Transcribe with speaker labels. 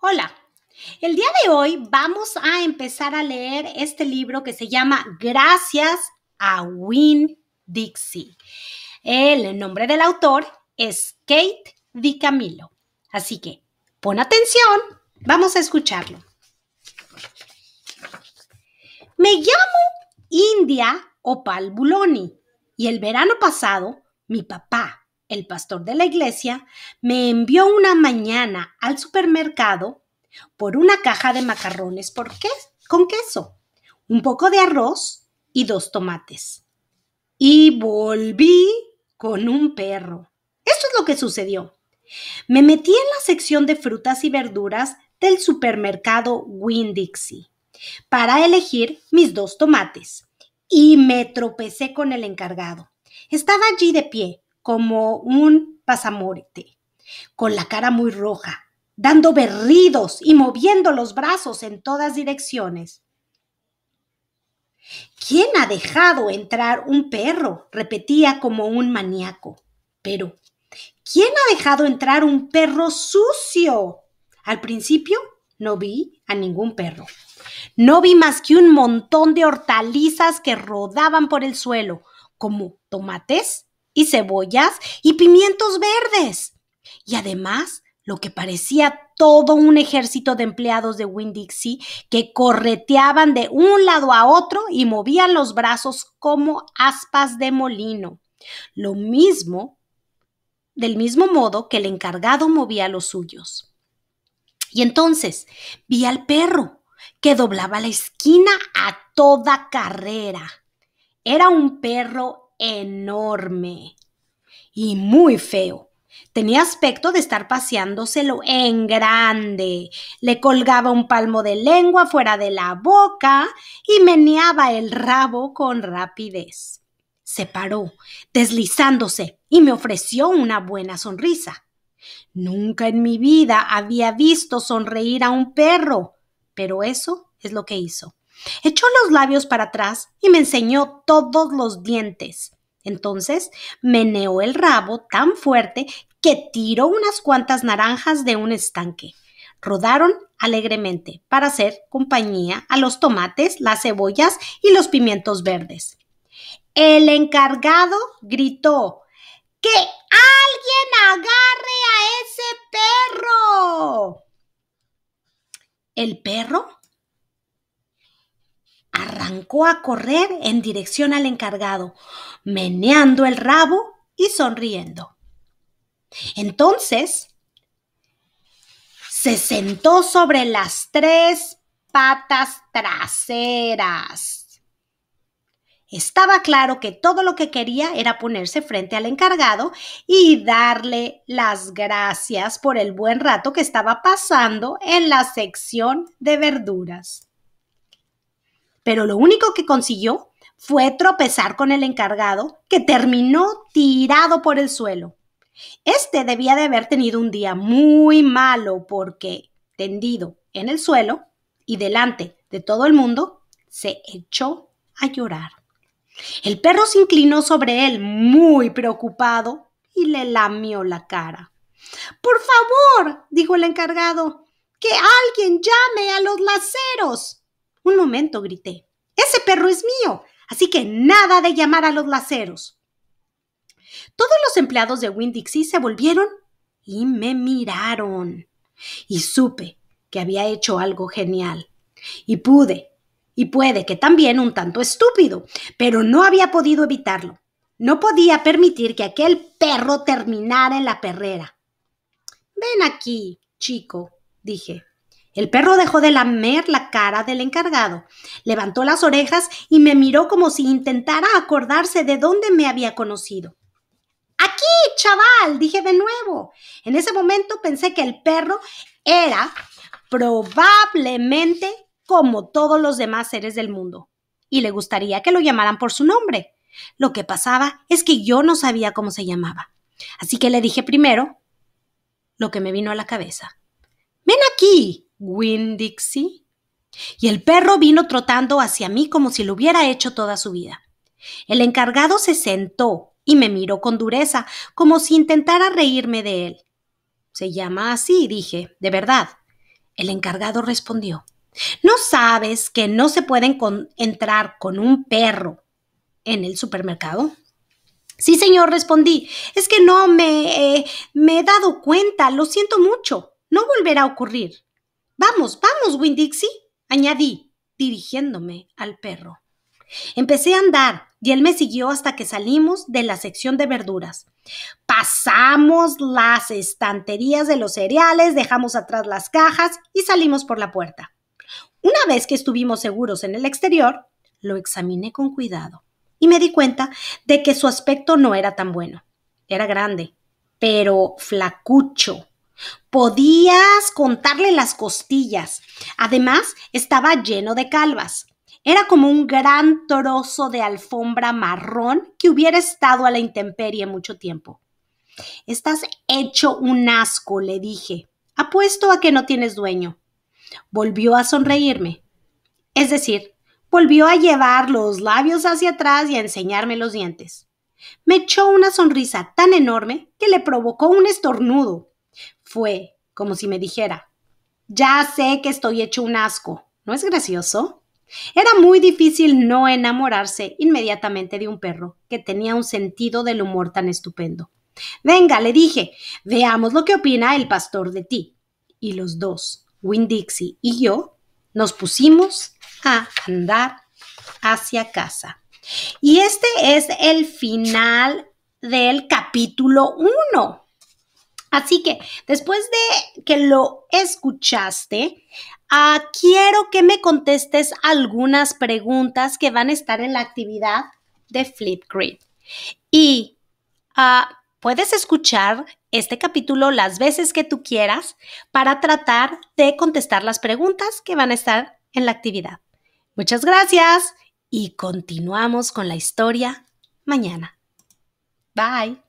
Speaker 1: Hola, el día de hoy vamos a empezar a leer este libro que se llama Gracias a Win Dixie. El nombre del autor es Kate DiCamillo, Así que pon atención, vamos a escucharlo. Me llamo India Opal Buloni y el verano pasado mi papá el pastor de la iglesia, me envió una mañana al supermercado por una caja de macarrones con queso, un poco de arroz y dos tomates. Y volví con un perro. Eso es lo que sucedió. Me metí en la sección de frutas y verduras del supermercado Winn-Dixie para elegir mis dos tomates y me tropecé con el encargado. Estaba allí de pie, como un pasamorte, con la cara muy roja, dando berridos y moviendo los brazos en todas direcciones. ¿Quién ha dejado entrar un perro? repetía como un maníaco. Pero, ¿quién ha dejado entrar un perro sucio? Al principio no vi a ningún perro. No vi más que un montón de hortalizas que rodaban por el suelo, como tomates, y cebollas y pimientos verdes. Y además, lo que parecía todo un ejército de empleados de winn que correteaban de un lado a otro y movían los brazos como aspas de molino. Lo mismo, del mismo modo que el encargado movía los suyos. Y entonces vi al perro que doblaba la esquina a toda carrera. Era un perro enorme y muy feo. Tenía aspecto de estar paseándoselo en grande. Le colgaba un palmo de lengua fuera de la boca y meneaba el rabo con rapidez. Se paró, deslizándose, y me ofreció una buena sonrisa. Nunca en mi vida había visto sonreír a un perro, pero eso es lo que hizo. Echó los labios para atrás y me enseñó todos los dientes, entonces meneó el rabo tan fuerte que tiró unas cuantas naranjas de un estanque. Rodaron alegremente para hacer compañía a los tomates, las cebollas y los pimientos verdes. El encargado gritó ¡Que alguien agarre a ese perro! El perro arrancó a correr en dirección al encargado, meneando el rabo y sonriendo. Entonces, se sentó sobre las tres patas traseras. Estaba claro que todo lo que quería era ponerse frente al encargado y darle las gracias por el buen rato que estaba pasando en la sección de verduras pero lo único que consiguió fue tropezar con el encargado que terminó tirado por el suelo. Este debía de haber tenido un día muy malo porque, tendido en el suelo y delante de todo el mundo, se echó a llorar. El perro se inclinó sobre él muy preocupado y le lamió la cara. Por favor, dijo el encargado, que alguien llame a los laceros. Un momento grité. Ese perro es mío, así que nada de llamar a los laceros. Todos los empleados de Windixie se volvieron y me miraron. Y supe que había hecho algo genial. Y pude, y puede que también un tanto estúpido, pero no había podido evitarlo. No podía permitir que aquel perro terminara en la perrera. Ven aquí, chico, dije. El perro dejó de lamer la cara del encargado, levantó las orejas y me miró como si intentara acordarse de dónde me había conocido. Aquí, chaval, dije de nuevo. En ese momento pensé que el perro era probablemente como todos los demás seres del mundo, y le gustaría que lo llamaran por su nombre. Lo que pasaba es que yo no sabía cómo se llamaba. Así que le dije primero lo que me vino a la cabeza. Ven aquí, Win Y el perro vino trotando hacia mí como si lo hubiera hecho toda su vida. El encargado se sentó y me miró con dureza, como si intentara reírme de él. Se llama así, dije, de verdad. El encargado respondió. ¿No sabes que no se pueden entrar con un perro en el supermercado? Sí, señor, respondí. Es que no me, eh, me he dado cuenta. Lo siento mucho. No volverá a ocurrir. Vamos, vamos, Windixie, añadí, dirigiéndome al perro. Empecé a andar y él me siguió hasta que salimos de la sección de verduras. Pasamos las estanterías de los cereales, dejamos atrás las cajas y salimos por la puerta. Una vez que estuvimos seguros en el exterior, lo examiné con cuidado y me di cuenta de que su aspecto no era tan bueno. Era grande, pero flacucho, Podías contarle las costillas. Además, estaba lleno de calvas. Era como un gran trozo de alfombra marrón que hubiera estado a la intemperie mucho tiempo. Estás hecho un asco, le dije. Apuesto a que no tienes dueño. Volvió a sonreírme. Es decir, volvió a llevar los labios hacia atrás y a enseñarme los dientes. Me echó una sonrisa tan enorme que le provocó un estornudo. Fue como si me dijera, ya sé que estoy hecho un asco, ¿no es gracioso? Era muy difícil no enamorarse inmediatamente de un perro que tenía un sentido del humor tan estupendo. Venga, le dije, veamos lo que opina el pastor de ti. Y los dos, Win Dixie y yo, nos pusimos a andar hacia casa. Y este es el final del capítulo 1. Así que después de que lo escuchaste, ah, quiero que me contestes algunas preguntas que van a estar en la actividad de Flipgrid. Y ah, puedes escuchar este capítulo las veces que tú quieras para tratar de contestar las preguntas que van a estar en la actividad. Muchas gracias y continuamos con la historia mañana. Bye.